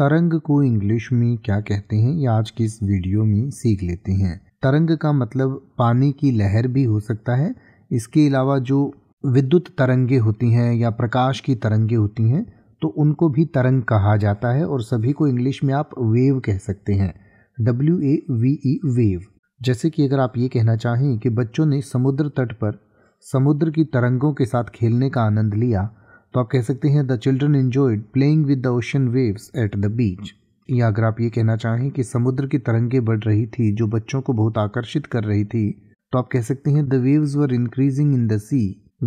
तरंग को इंग्लिश में क्या कहते हैं ये आज की इस वीडियो में सीख लेते हैं तरंग का मतलब पानी की लहर भी हो सकता है इसके अलावा जो विद्युत तरंगे होती हैं या प्रकाश की तरंगे होती हैं तो उनको भी तरंग कहा जाता है और सभी को इंग्लिश में आप वेव कह सकते हैं W A V E wave जैसे कि अगर आप ये कहना चाहें कि बच्चों ने समुद्र तट पर समुद्र की तरंगों के साथ खेलने का आनंद लिया तो आप कह सकते हैं the children enjoyed playing with the ocean waves at the beach या अगर आप ये कहना चाहें कि समुद्र की तरंगे बढ़ रही थी जो बच्चों को बहुत आकर्षित कर रही थी तो आप कह सकते हैं the waves were increasing in the sea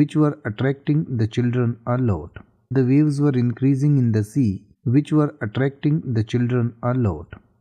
which were attracting the children a lot the waves were increasing in the sea which were attracting the children a lot